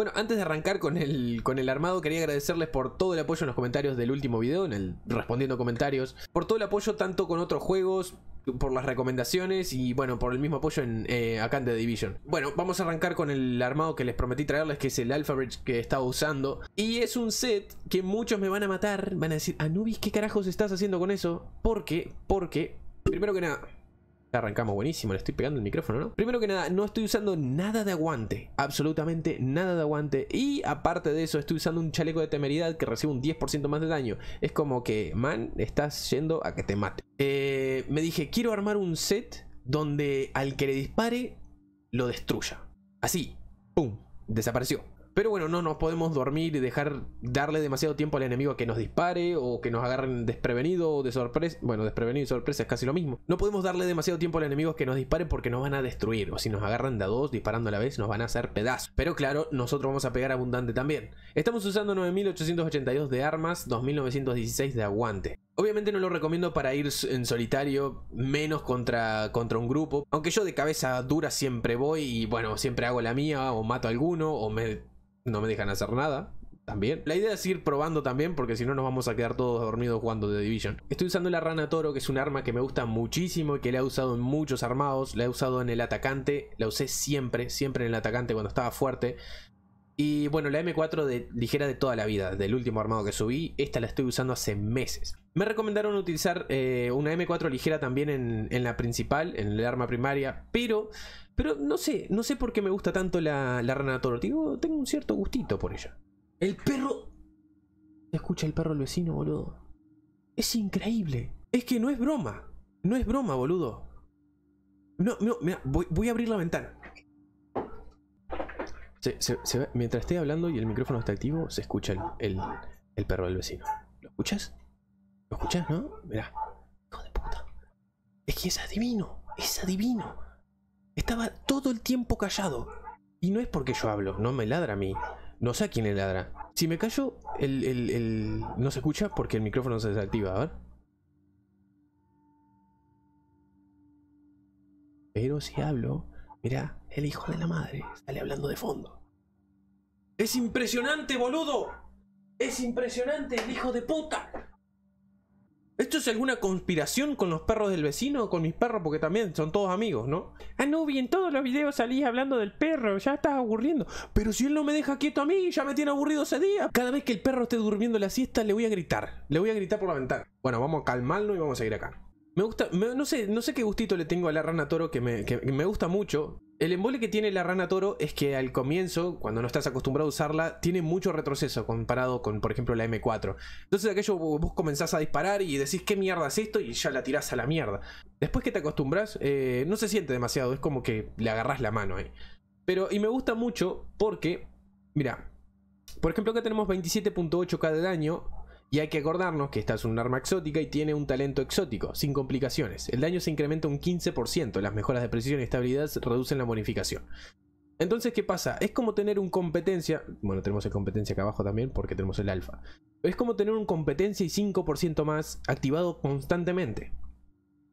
Bueno, antes de arrancar con el, con el armado, quería agradecerles por todo el apoyo en los comentarios del último video, en el respondiendo comentarios, por todo el apoyo tanto con otros juegos, por las recomendaciones y bueno, por el mismo apoyo en, eh, acá en The Division. Bueno, vamos a arrancar con el armado que les prometí traerles, que es el Alpha Bridge que estaba usando. Y es un set que muchos me van a matar, van a decir, Anubis, ¿qué carajos estás haciendo con eso? Porque, porque, primero que nada, Arrancamos buenísimo, le estoy pegando el micrófono, ¿no? Primero que nada, no estoy usando nada de aguante, absolutamente nada de aguante. Y aparte de eso, estoy usando un chaleco de temeridad que recibe un 10% más de daño. Es como que, man, estás yendo a que te mate. Eh, me dije, quiero armar un set donde al que le dispare, lo destruya. Así, ¡pum! Desapareció. Pero bueno, no nos podemos dormir y dejar darle demasiado tiempo al enemigo que nos dispare o que nos agarren desprevenido o de sorpresa. Bueno, desprevenido y sorpresa es casi lo mismo. No podemos darle demasiado tiempo al enemigo que nos dispare porque nos van a destruir. O si nos agarran de a dos disparando a la vez, nos van a hacer pedazos. Pero claro, nosotros vamos a pegar abundante también. Estamos usando 9882 de armas, 2916 de aguante. Obviamente no lo recomiendo para ir en solitario, menos contra, contra un grupo. Aunque yo de cabeza dura siempre voy y bueno, siempre hago la mía o mato a alguno o me, no me dejan hacer nada. También. La idea es ir probando también, porque si no nos vamos a quedar todos dormidos jugando The Division. Estoy usando la rana toro, que es un arma que me gusta muchísimo y que la he usado en muchos armados. La he usado en el atacante, la usé siempre, siempre en el atacante cuando estaba fuerte. Y bueno, la M4 ligera de toda la vida, del último armado que subí, esta la estoy usando hace meses. Me recomendaron utilizar eh, una M4 ligera también en, la principal, en el arma primaria, pero, pero no sé, no sé por qué me gusta tanto la, la rana toro. Tengo, un cierto gustito por ella. El perro... ¿Se escucha el perro al vecino, boludo? Es increíble. Es que no es broma. No es broma, boludo. No, no, mira, voy a abrir la ventana. Se, mientras esté hablando y el micrófono está activo, se escucha el, el, perro del vecino. ¿Lo escuchas? ¿Lo escuchas, no? Mirá. Hijo de puta. Es que es adivino. Es adivino. Estaba todo el tiempo callado. Y no es porque yo hablo, no me ladra a mí. No sé a quién le ladra. Si me callo, el, no se escucha porque el micrófono se desactiva, a ver. Pero si hablo, Mirá, el hijo de la madre sale hablando de fondo. ¡Es impresionante, boludo! ¡Es impresionante, el hijo de puta! ¿Esto es alguna conspiración con los perros del vecino o con mis perros? Porque también son todos amigos, ¿no? Ah, no, en todos los videos salís hablando del perro, ya estás aburriendo. Pero si él no me deja quieto a mí, ya me tiene aburrido ese día. Cada vez que el perro esté durmiendo la siesta, le voy a gritar. Le voy a gritar por la ventana. Bueno, vamos a calmarlo y vamos a seguir acá. Me gusta, no, sé, no sé qué gustito le tengo a la rana toro que me, me gusta mucho. El embole que tiene la rana toro es que al comienzo, cuando no estás acostumbrado a usarla, tiene mucho retroceso comparado con, por ejemplo, la M4. Entonces aquello vos comenzás a disparar y decís qué mierda es esto y ya la tirás a la mierda. Después que te acostumbras, eh, no se siente demasiado, es como que le agarras la mano ahí. Pero, y me gusta mucho porque, mira, por ejemplo acá tenemos 27.8k de daño, y hay que acordarnos que esta es un arma exótica y tiene un talento exótico, sin complicaciones. El daño se incrementa un 15%, las mejoras de precisión y estabilidad reducen la bonificación. Entonces, ¿qué pasa? Es como tener un competencia. Bueno, tenemos el competencia acá abajo también porque tenemos el alfa. Es como tener un competencia y 5% más activado constantemente.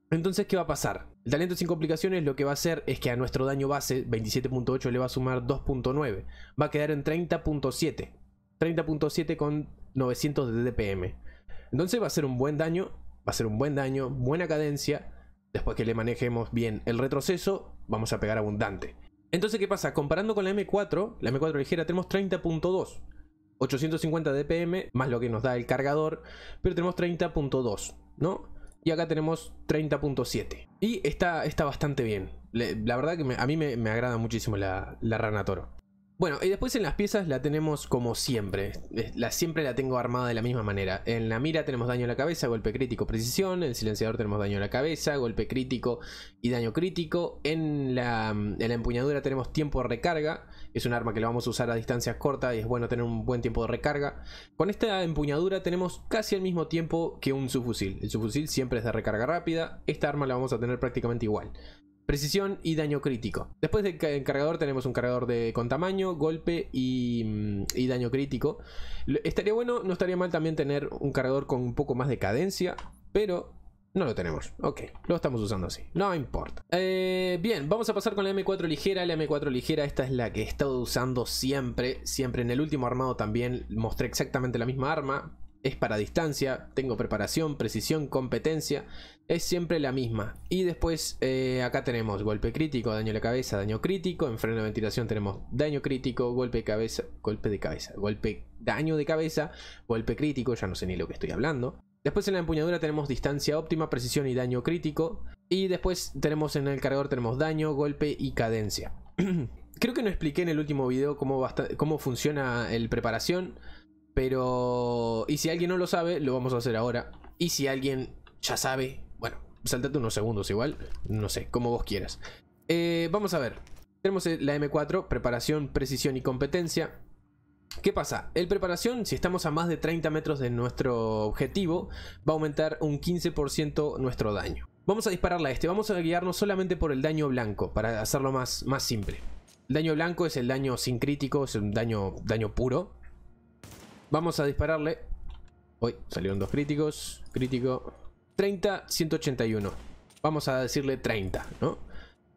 Entonces, ¿qué va a pasar? El talento sin complicaciones lo que va a hacer es que a nuestro daño base, 27.8, le va a sumar 2.9. Va a quedar en 30.7. 30.7 con 900 de DPM. Entonces va a ser un buen daño, va a ser un buen daño, buena cadencia. Después que le manejemos bien el retroceso, vamos a pegar abundante. Entonces, ¿qué pasa? Comparando con la M4, la M4 ligera tenemos 30.2. 850 DPM, más lo que nos da el cargador, pero tenemos 30.2, ¿no? Y acá tenemos 30.7. Y está, está bastante bien. la verdad que a mí me, agrada muchísimo la, la Rana Toro. Bueno, y después en las piezas la tenemos como siempre. La, siempre la tengo armada de la misma manera. En la mira tenemos daño a la cabeza, golpe crítico, precisión. En el silenciador tenemos daño a la cabeza, golpe crítico y daño crítico. En la, empuñadura tenemos tiempo de recarga. Es un arma que la vamos a usar a distancias cortas y es bueno tener un buen tiempo de recarga. Con esta empuñadura tenemos casi el mismo tiempo que un subfusil. El subfusil siempre es de recarga rápida. Esta arma la vamos a tener prácticamente igual precisión y daño crítico. Después del cargador tenemos un cargador de, con tamaño, golpe y, mm, daño crítico. Estaría bueno, no estaría mal también tener un cargador con un poco más de cadencia, pero no lo tenemos. Ok, lo estamos usando así. No importa. Eh, bien, vamos a pasar con la M4 ligera. La M4 ligera, esta es la que he estado usando siempre. Siempre en el último armado también mostré exactamente la misma arma. Es para distancia, tengo preparación, precisión, competencia es siempre la misma. Y después eh, acá tenemos golpe crítico, daño a la cabeza, daño crítico. En freno de ventilación tenemos daño crítico, golpe de cabeza, golpe de cabeza, golpe daño de cabeza, golpe crítico, ya no sé ni lo que estoy hablando. Después en la empuñadura tenemos distancia óptima, precisión y daño crítico. Y después tenemos en el cargador tenemos daño, golpe y cadencia. Creo que no expliqué en el último video cómo, cómo funciona el preparación. Pero... Y si alguien no lo sabe, lo vamos a hacer ahora. Y si alguien ya sabe, saltate unos segundos igual, no sé, como vos quieras. Eh, vamos a ver, tenemos la M4, preparación, precisión y competencia. ¿Qué pasa? El preparación, si estamos a más de 30 metros de nuestro objetivo, va a aumentar un 15% nuestro daño. Vamos a dispararla a este, vamos a guiarnos solamente por el daño blanco, para hacerlo más, más simple. El daño blanco es el daño sin crítico, es un daño, daño puro. Vamos a dispararle. Uy, salieron dos críticos. Crítico, 30, 181. Vamos a decirle 30, ¿no?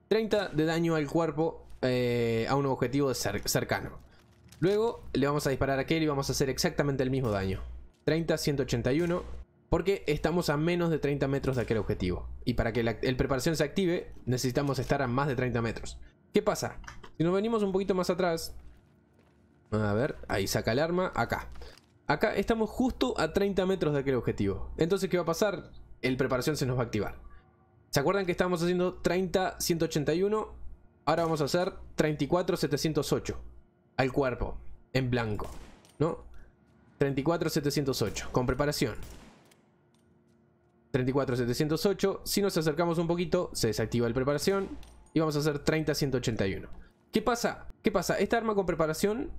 30 de daño al cuerpo eh, a un objetivo cercano. Luego le vamos a disparar a aquel y vamos a hacer exactamente el mismo daño. 30, 181. Porque estamos a menos de 30 metros de aquel objetivo. Y para que la, el preparación se active, necesitamos estar a más de 30 metros. ¿Qué pasa? Si nos venimos un poquito más atrás... A ver, ahí saca el arma, acá. Acá estamos justo a 30 metros de aquel objetivo. Entonces, ¿qué va a pasar? el preparación se nos va a activar. ¿Se acuerdan que estábamos haciendo 30, 181? Ahora vamos a hacer 34, 708 al cuerpo, en blanco, ¿no? 34, 708, con preparación. 34, 708. Si nos acercamos un poquito, se desactiva el preparación. Y vamos a hacer 30, 181. ¿Qué pasa? ¿Qué pasa? Esta arma con preparación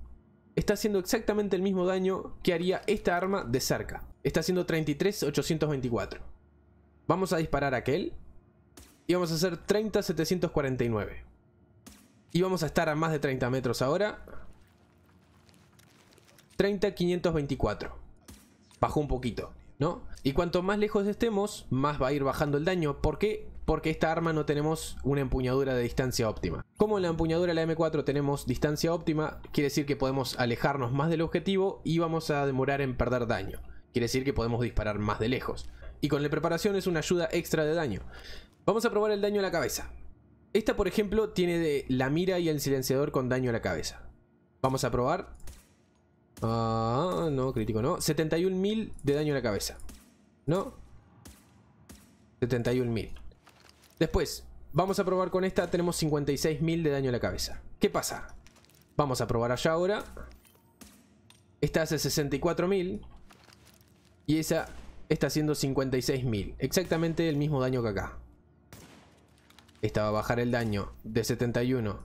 está haciendo exactamente el mismo daño que haría esta arma de cerca. Está haciendo 33, 824. Vamos a disparar aquel. Y vamos a hacer 30749. Y vamos a estar a más de 30 metros ahora. 30524. Bajó un poquito, ¿no? Y cuanto más lejos estemos, más va a ir bajando el daño. ¿Por qué? Porque esta arma no tenemos una empuñadura de distancia óptima. Como en la empuñadura de la M4 tenemos distancia óptima, quiere decir que podemos alejarnos más del objetivo y vamos a demorar en perder daño. Quiere decir que podemos disparar más de lejos y con la preparación es una ayuda extra de daño. Vamos a probar el daño a la cabeza. Esta, por ejemplo, tiene de la mira y el silenciador con daño a la cabeza. Vamos a probar. Ah, no, crítico no. 71.000 de daño a la cabeza. ¿No? 71.000. Después, vamos a probar con esta. Tenemos 56.000 de daño a la cabeza. ¿Qué pasa? Vamos a probar allá ahora. Esta hace 64.000. Y esa está haciendo 56.000. Exactamente el mismo daño que acá. Esta va a bajar el daño de 71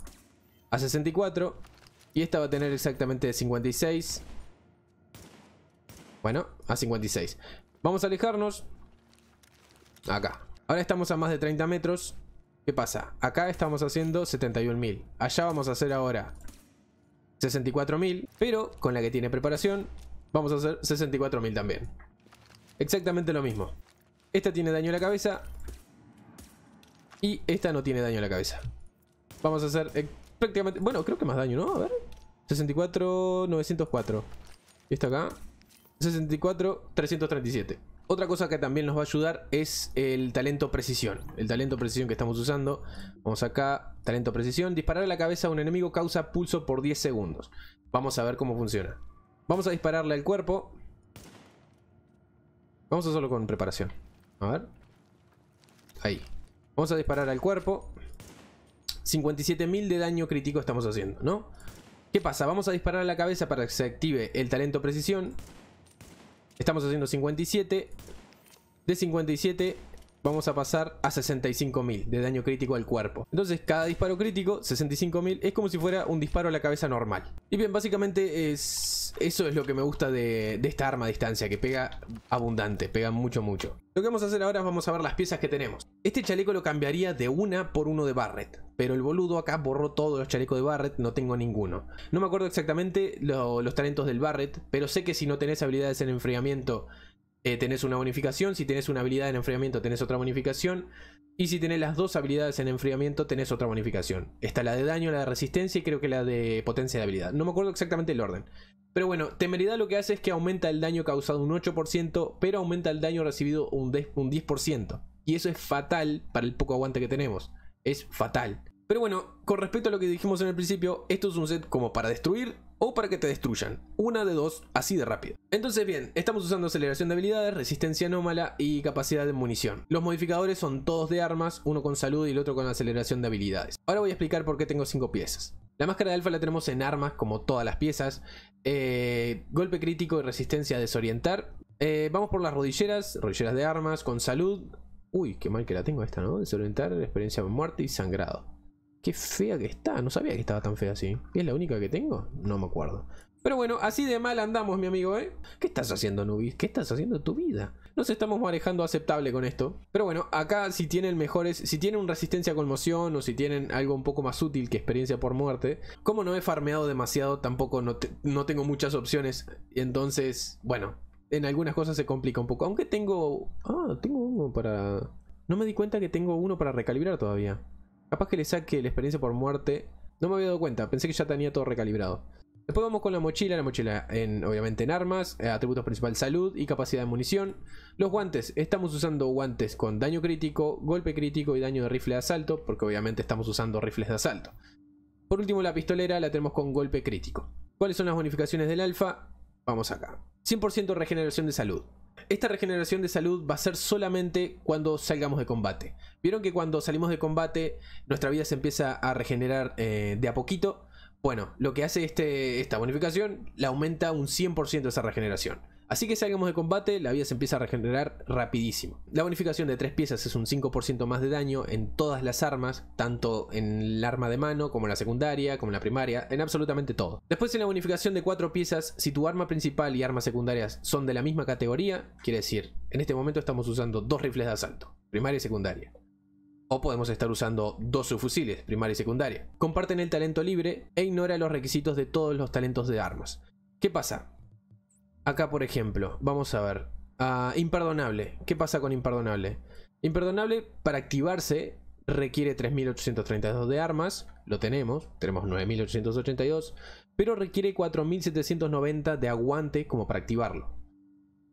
a 64. Y esta va a tener exactamente 56. Bueno, a 56. Vamos a alejarnos. Acá. Ahora estamos a más de 30 metros. ¿Qué pasa? Acá estamos haciendo 71.000. Allá vamos a hacer ahora 64.000. Pero con la que tiene preparación, vamos a hacer 64.000 también. Exactamente lo mismo. Esta tiene daño a la cabeza. Y esta no tiene daño a la cabeza. Vamos a hacer eh, prácticamente... Bueno, creo que más daño, ¿no? A ver. 64, 904. Y acá. 64, 337. Otra cosa que también nos va a ayudar es el talento precisión. El talento precisión que estamos usando. Vamos acá, talento precisión. Disparar a la cabeza a un enemigo causa pulso por 10 segundos. Vamos a ver cómo funciona. Vamos a dispararle al cuerpo. Vamos a hacerlo con preparación. A ver. Ahí. Vamos a disparar al cuerpo. 57.000 de daño crítico estamos haciendo, ¿no? ¿Qué pasa? Vamos a disparar a la cabeza para que se active el talento precisión. Estamos haciendo 57. De 57 vamos a pasar a 65.000 de daño crítico al cuerpo. Entonces cada disparo crítico, 65.000, es como si fuera un disparo a la cabeza normal. Y bien, básicamente es... eso es lo que me gusta de, esta arma a distancia, que pega abundante, pega mucho mucho. Lo que vamos a hacer ahora es vamos a ver las piezas que tenemos. Este chaleco lo cambiaría de una por uno de Barret, pero el boludo acá borró todos los chalecos de Barret, no tengo ninguno. No me acuerdo exactamente los talentos del Barret, pero sé que si no tenés habilidades en enfriamiento eh, tenés una bonificación. Si tenés una habilidad en enfriamiento, tenés otra bonificación. Y si tenés las dos habilidades en enfriamiento, tenés otra bonificación. Está la de daño, la de resistencia y creo que la de potencia de habilidad. No me acuerdo exactamente el orden. Pero bueno, temeridad lo que hace es que aumenta el daño causado un 8%, pero aumenta el daño recibido un 10%. Y eso es fatal para el poco aguante que tenemos. Es fatal. Pero bueno, con respecto a lo que dijimos en el principio, esto es un set como para destruir o para que te destruyan. Una de dos, así de rápido. Entonces bien, estamos usando aceleración de habilidades, resistencia anómala y capacidad de munición. Los modificadores son todos de armas, uno con salud y el otro con aceleración de habilidades. Ahora voy a explicar por qué tengo cinco piezas. La máscara de alfa la tenemos en armas, como todas las piezas. Eh, golpe crítico y resistencia a desorientar. Eh, vamos por las rodilleras, rodilleras de armas, con salud. Uy, qué mal que la tengo esta, ¿no? Desorientar, experiencia muerte y sangrado. Qué fea que está, no sabía que estaba tan fea así. ¿Es la única que tengo? No me acuerdo. Pero bueno, así de mal andamos, mi amigo, ¿eh? ¿Qué estás haciendo, Nubis? ¿Qué estás haciendo tu vida? Nos estamos manejando aceptable con esto. Pero bueno, acá si tienen mejores, si tienen una resistencia a conmoción o si tienen algo un poco más útil que experiencia por muerte, como no he farmeado demasiado, tampoco no, no tengo muchas opciones. Entonces, bueno, en algunas cosas se complica un poco. Aunque tengo... Ah, tengo uno para... No me di cuenta que tengo uno para recalibrar todavía. Capaz que le saque la experiencia por muerte. No me había dado cuenta, pensé que ya tenía todo recalibrado. Después vamos con la mochila, la mochila en, obviamente en armas, eh, atributos principal salud y capacidad de munición. Los guantes, estamos usando guantes con daño crítico, golpe crítico y daño de rifle de asalto, porque obviamente estamos usando rifles de asalto. Por último la pistolera la tenemos con golpe crítico. ¿Cuáles son las bonificaciones del alfa? Vamos acá. 100% regeneración de salud, esta regeneración de salud va a ser solamente cuando salgamos de combate. Vieron que cuando salimos de combate nuestra vida se empieza a regenerar eh, de a poquito. Bueno, lo que hace este, esta bonificación, la aumenta un 100% esa regeneración. Así que si hagamos de combate, la vida se empieza a regenerar rapidísimo. La bonificación de tres piezas es un 5% más de daño en todas las armas, tanto en el arma de mano, como en la secundaria, como en la primaria, en absolutamente todo. Después en la bonificación de cuatro piezas, si tu arma principal y armas secundarias son de la misma categoría, quiere decir, en este momento estamos usando dos rifles de asalto, primaria y secundaria. O podemos estar usando dos subfusiles, primaria y secundaria. Comparten el talento libre e ignora los requisitos de todos los talentos de armas. ¿Qué pasa? Acá, por ejemplo, vamos a ver. Impardonable. Ah, imperdonable. ¿Qué pasa con imperdonable? Imperdonable, para activarse, requiere 3.832 de armas. Lo tenemos, tenemos 9.882. Pero requiere 4.790 de aguante como para activarlo.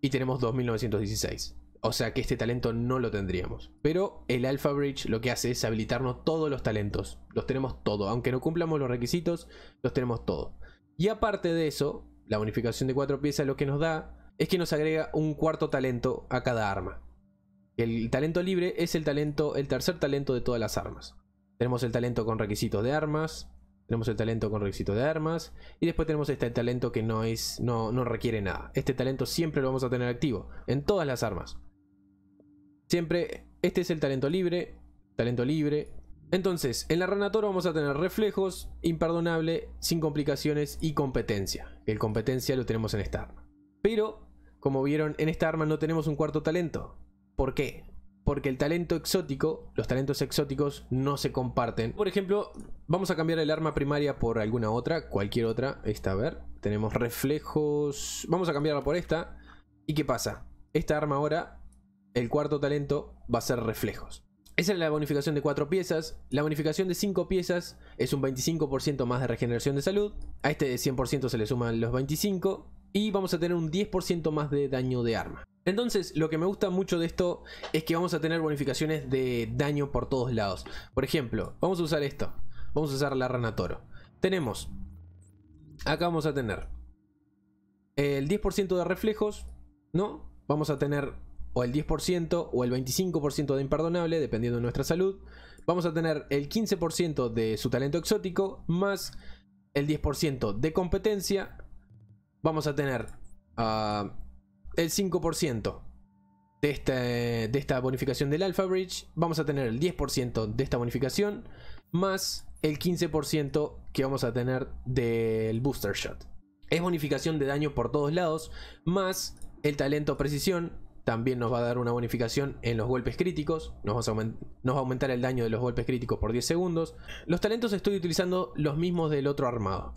Y tenemos 2.916. O sea que este talento no lo tendríamos. Pero el Alpha Bridge lo que hace es habilitarnos todos los talentos. Los tenemos todos. Aunque no cumplamos los requisitos, los tenemos todos. Y aparte de eso, la unificación de cuatro piezas lo que nos da es que nos agrega un cuarto talento a cada arma. El talento libre es el talento, el tercer talento de todas las armas. Tenemos el talento con requisitos de armas, tenemos el talento con requisitos de armas y después tenemos este talento que no es no, no requiere nada. Este talento siempre lo vamos a tener activo en todas las armas. Siempre este es el talento libre, talento libre, entonces, en la Renator vamos a tener reflejos, imperdonable, sin complicaciones y competencia. El competencia lo tenemos en esta arma. Pero, como vieron, en esta arma no tenemos un cuarto talento. ¿Por qué? Porque el talento exótico, los talentos exóticos no se comparten. Por ejemplo, vamos a cambiar el arma primaria por alguna otra, cualquier otra. Esta, a ver, tenemos reflejos. Vamos a cambiarla por esta. ¿Y qué pasa? Esta arma ahora, el cuarto talento va a ser reflejos. Esa es la bonificación de 4 piezas. La bonificación de 5 piezas es un 25% más de regeneración de salud. A este 100% se le suman los 25. Y vamos a tener un 10% más de daño de arma. Entonces, lo que me gusta mucho de esto es que vamos a tener bonificaciones de daño por todos lados. Por ejemplo, vamos a usar esto. Vamos a usar la rana toro. Tenemos. Acá vamos a tener. El 10% de reflejos. ¿No? Vamos a tener o el 10% o el 25% de imperdonable, dependiendo de nuestra salud. Vamos a tener el 15% de su talento exótico más el 10% de competencia. Vamos a tener ah, el 5% de, este, de esta bonificación del Alpha Bridge. Vamos a tener el 10% de esta bonificación más el 15% que vamos a tener del Booster Shot. Es bonificación de daño por todos lados, más el talento precisión, también nos va a dar una bonificación en los golpes críticos. Nos, va a, aumentar el daño de los golpes críticos por 10 segundos. Los talentos estoy utilizando los mismos del otro armado.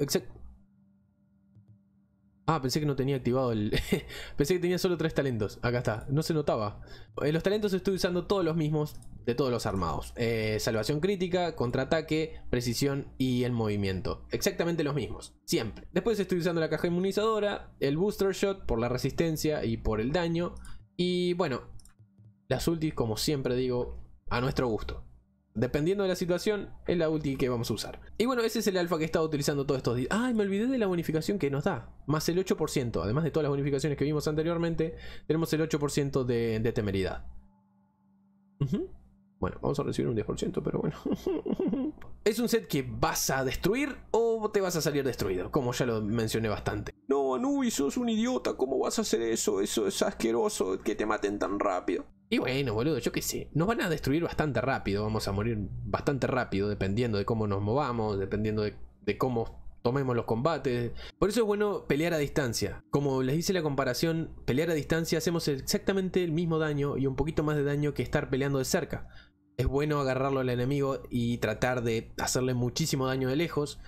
Ah, pensé que no tenía activado el... pensé que tenía solo tres talentos. Acá está. No se notaba. Eh, los talentos estoy usando todos los mismos de todos los armados. Eh, salvación crítica, contraataque, precisión y el movimiento. Exactamente los mismos. Siempre. Después estoy usando la caja inmunizadora, el booster shot por la resistencia y por el daño. Y bueno, las ultis, como siempre digo, a nuestro gusto. Dependiendo de la situación, es la ulti que vamos a usar. Y bueno, ese es el alfa que he estado utilizando todos estos días. Ay me olvidé de la bonificación que nos da. Más el 8%. Además de todas las bonificaciones que vimos anteriormente, tenemos el 8% de, de, temeridad. Ajá bueno, vamos a recibir un 10%, pero bueno. es un set que vas a destruir o te vas a salir destruido, como ya lo mencioné bastante. No, Anubis, sos un idiota, ¿cómo vas a hacer eso? Eso es asqueroso, que te maten tan rápido. Y bueno, boludo, yo qué sé. Nos van a destruir bastante rápido, vamos a morir bastante rápido, dependiendo de cómo nos movamos, dependiendo de, de cómo tomemos los combates. Por eso es bueno pelear a distancia. Como les hice la comparación, pelear a distancia hacemos exactamente el mismo daño y un poquito más de daño que estar peleando de cerca. Es bueno agarrarlo al enemigo y tratar de hacerle muchísimo daño de lejos.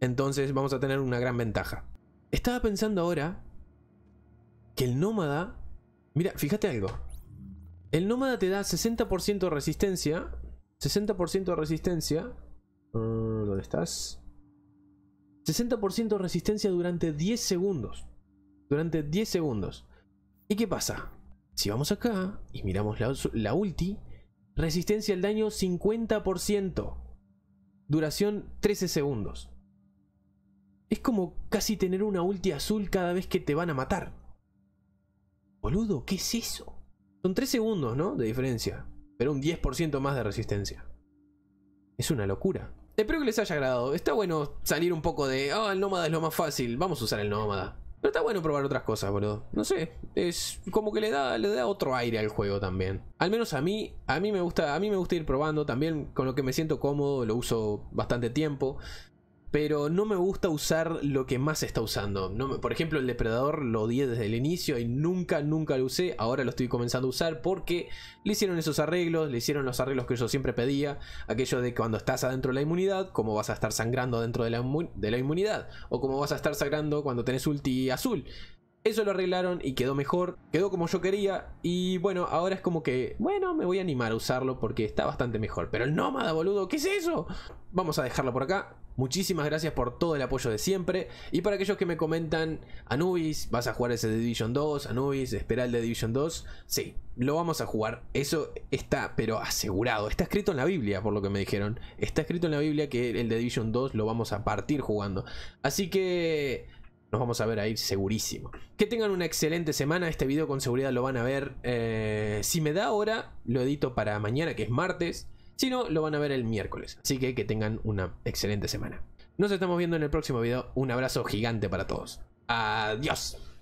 Entonces vamos a tener una gran ventaja. Estaba pensando ahora que el nómada... Mira, fíjate algo. El nómada te da 60% de resistencia. 60% de resistencia. Mm, ¿Dónde estás? 60% resistencia durante 10 segundos. Durante 10 segundos. ¿Y qué pasa? Si vamos acá y miramos la, la ulti, resistencia al daño 50%. Duración 13 segundos. Es como casi tener una ulti azul cada vez que te van a matar. Boludo, ¿qué es eso? Son 3 segundos, ¿no? De diferencia. Pero un 10% más de resistencia. Es una locura. Espero que les haya agradado. Está bueno salir un poco de, ah, el nómada es lo más fácil, vamos a usar el nómada. Pero está bueno probar otras cosas, boludo. No sé, es como que le da, le da otro aire al juego también. Al menos a mí, a mí me gusta, a mí me gusta ir probando también con lo que me siento cómodo, lo uso bastante tiempo pero no me gusta usar lo que más está usando. por ejemplo, el depredador lo odié desde el inicio y nunca, nunca lo usé. Ahora lo estoy comenzando a usar porque le hicieron esos arreglos, le hicieron los arreglos que yo siempre pedía. Aquello de cuando estás adentro de la inmunidad, cómo vas a estar sangrando dentro de la, de la inmunidad. O cómo vas a estar sangrando cuando tenés ulti azul. Eso lo arreglaron y quedó mejor, quedó como yo quería y bueno, ahora es como que, bueno, me voy a animar a usarlo porque está bastante mejor. Pero el nómada, boludo, ¿qué es eso? Vamos a dejarlo por acá. Muchísimas gracias por todo el apoyo de siempre. Y para aquellos que me comentan, Anubis, ¿vas a jugar ese The Division 2? Anubis, espera el The Division 2. Sí, lo vamos a jugar. Eso está, pero asegurado. Está escrito en la Biblia, por lo que me dijeron. Está escrito en la Biblia que el The Division 2 lo vamos a partir jugando. Así que nos vamos a ver ahí segurísimo. Que tengan una excelente semana. Este video con seguridad lo van a ver. Eh, si me da hora, lo edito para mañana, que es martes. Si no, lo van a ver el miércoles. Así que que tengan una excelente semana. Nos estamos viendo en el próximo video. Un abrazo gigante para todos. Adiós.